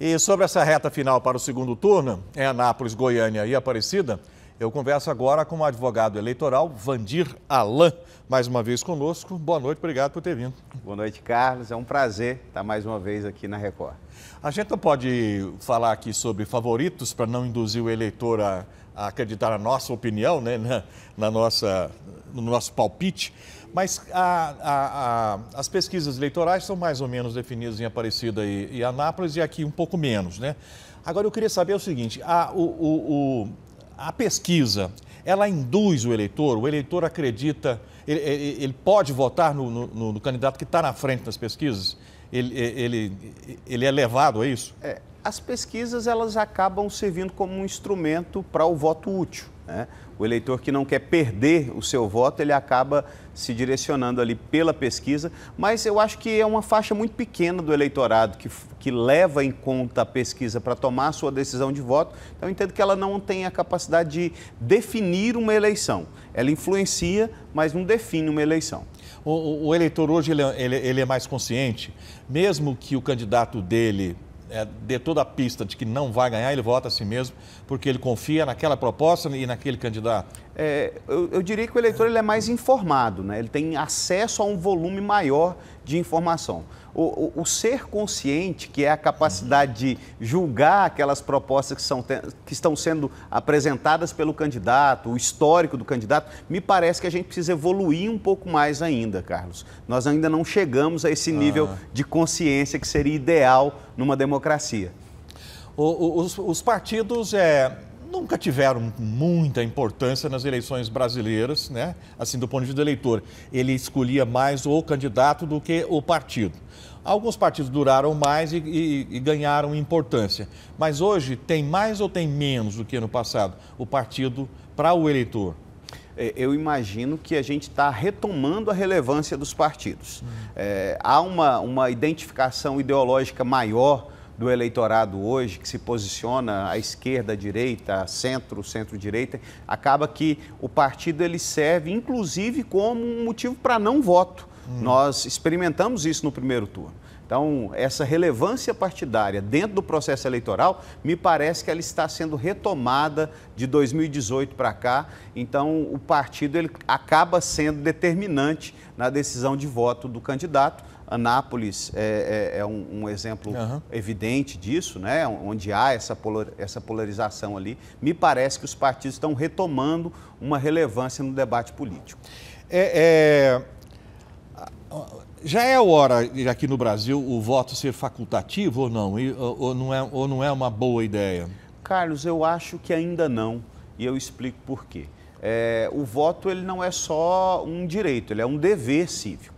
E sobre essa reta final para o segundo turno, em é Anápolis, Goiânia e Aparecida, eu converso agora com o advogado eleitoral Vandir Alain, mais uma vez conosco. Boa noite, obrigado por ter vindo. Boa noite, Carlos. É um prazer estar mais uma vez aqui na Record. A gente não pode falar aqui sobre favoritos para não induzir o eleitor a, a acreditar na nossa opinião, né? na, na nossa, no nosso palpite. Mas a, a, a, as pesquisas eleitorais são mais ou menos definidas em Aparecida e, e, Anápolis e aqui um pouco menos, né? Agora eu queria saber o seguinte: o, o, o, a pesquisa, ela induz o eleitor, o eleitor acredita, ele, ele, pode votar no, no, no candidato que está na frente das pesquisas? Ele, ele, ele é levado a isso? É, as pesquisas elas acabam servindo como um instrumento para o voto útil. Né? O eleitor que não quer perder o seu voto, ele acaba se direcionando ali pela pesquisa, mas eu acho que é uma faixa muito pequena do eleitorado que, que leva em conta a pesquisa para tomar a sua decisão de voto. Então, eu entendo que ela não tem a capacidade de definir uma eleição. Ela influencia, mas não define uma eleição. O, o, o eleitor hoje ele, é, ele, ele é mais consciente, mesmo que o candidato dele é, dê toda a pista de que não vai ganhar, ele vota a si mesmo, porque ele confia naquela proposta e naquele candidato é, eu, eu, diria que o eleitor ele é mais informado, né? ele tem acesso a um volume maior de informação. O, o, o ser consciente, que é a capacidade de julgar aquelas propostas que, são, que estão sendo apresentadas pelo candidato, o histórico do candidato, me parece que a gente precisa evoluir um pouco mais ainda, Carlos. Nós ainda não chegamos a esse nível ah. de consciência que seria ideal numa democracia. O, os, os partidos é, nunca tiveram muita importância nas eleições brasileiras, né? Assim, do ponto de vista do eleitor, ele escolhia mais o candidato do que o partido. Alguns partidos duraram mais e, e, e ganharam importância, mas hoje tem mais ou tem menos do que no passado o partido para o eleitor? É, eu imagino que a gente está retomando a relevância dos partidos. Uhum. É, há uma, uma identificação ideológica maior do eleitorado hoje, que se posiciona à esquerda, à direita, centro, centro-direita, acaba que o partido ele serve, inclusive, como um motivo para não voto. Hum. Nós experimentamos isso no primeiro turno. Então, essa relevância partidária dentro do processo eleitoral, me parece que ela está sendo retomada de 2018 para cá. Então, o partido ele acaba sendo determinante na decisão de voto do candidato, Anápolis é, é, é um, um, exemplo uhum. evidente disso, né? onde há essa, polar, essa polarização ali. Me parece que os partidos estão retomando uma relevância no debate político. É, é já é hora, aqui no Brasil, o voto ser facultativo ou não? ou, não é, ou não é uma boa ideia? Carlos, eu acho que ainda não e eu explico por quê. É, o voto ele não é só um direito, ele é um dever cívico.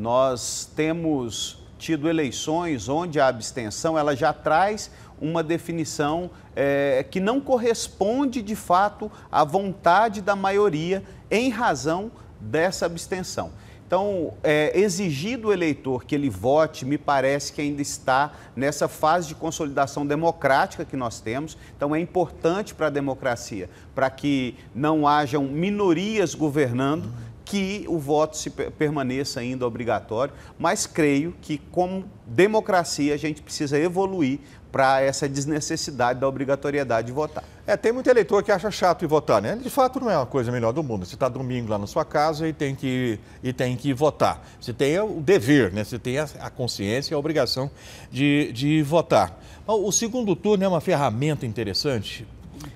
Nós temos tido eleições onde a abstenção ela já traz uma definição é, que não corresponde de fato à vontade da maioria em razão dessa abstenção. Então, é, eh, exigir do eleitor que ele vote, me parece que ainda está nessa fase de consolidação democrática que nós temos. Então, é importante para a democracia, para que não hajam minorias governando que o voto se permaneça ainda obrigatório, mas creio que, como democracia, a gente precisa evoluir para essa desnecessidade da obrigatoriedade de votar. É, tem muito eleitor que acha chato ir votar, né? De fato, não é uma coisa melhor do mundo. Você está domingo lá na sua casa e tem que, e tem que votar. Você tem o dever, né? Você tem a, consciência e a obrigação de, de votar. O segundo turno é uma ferramenta interessante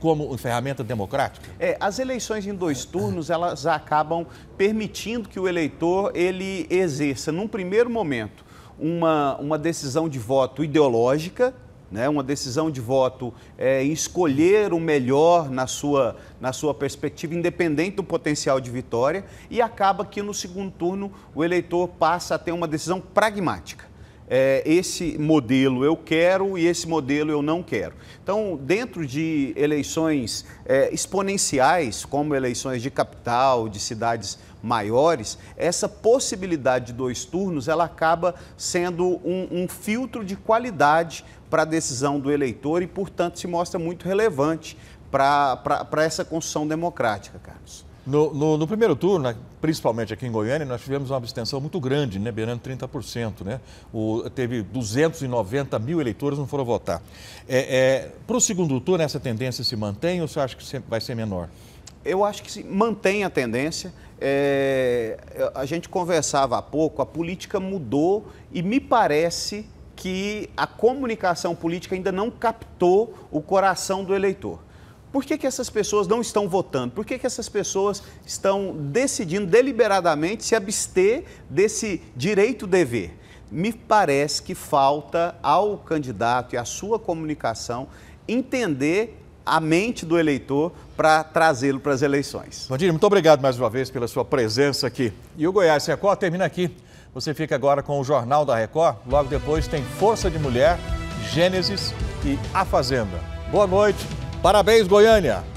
como ferramenta democrática? É, as eleições em dois turnos, elas acabam permitindo que o eleitor, ele exerça, num primeiro momento, uma, uma decisão de voto ideológica, né, uma decisão de voto é, em escolher o melhor na sua, na sua perspectiva, independente do potencial de vitória, e acaba que no segundo turno o eleitor passa a ter uma decisão pragmática é, esse modelo eu quero e esse modelo eu não quero. Então, dentro de eleições é, exponenciais, como eleições de capital, de cidades maiores, essa possibilidade de dois turnos ela acaba sendo um, um filtro de qualidade para a decisão do eleitor e, portanto, se mostra muito relevante para essa construção democrática, Carlos. No, no, no, primeiro turno, né, principalmente aqui em Goiânia, nós tivemos uma abstenção muito grande, né, beirando 30%. Né? O, teve 290 mil eleitores não foram votar. É, é, Para o segundo turno, essa tendência se mantém ou você acha que vai ser menor? Eu acho que se mantém a tendência. É, a gente conversava há pouco, a política mudou e me parece que a comunicação política ainda não captou o coração do eleitor por que, que essas pessoas não estão votando? Por que, que essas pessoas estão decidindo deliberadamente se abster desse direito-dever? Me parece que falta ao candidato e à sua comunicação entender a mente do eleitor para trazê-lo para as eleições. Valdir, muito obrigado mais uma vez pela sua presença aqui. E o Goiás Record termina aqui. Você fica agora com o Jornal da Record. Logo depois tem Força de Mulher, Gênesis e A Fazenda. Boa noite. Parabéns, Goiânia!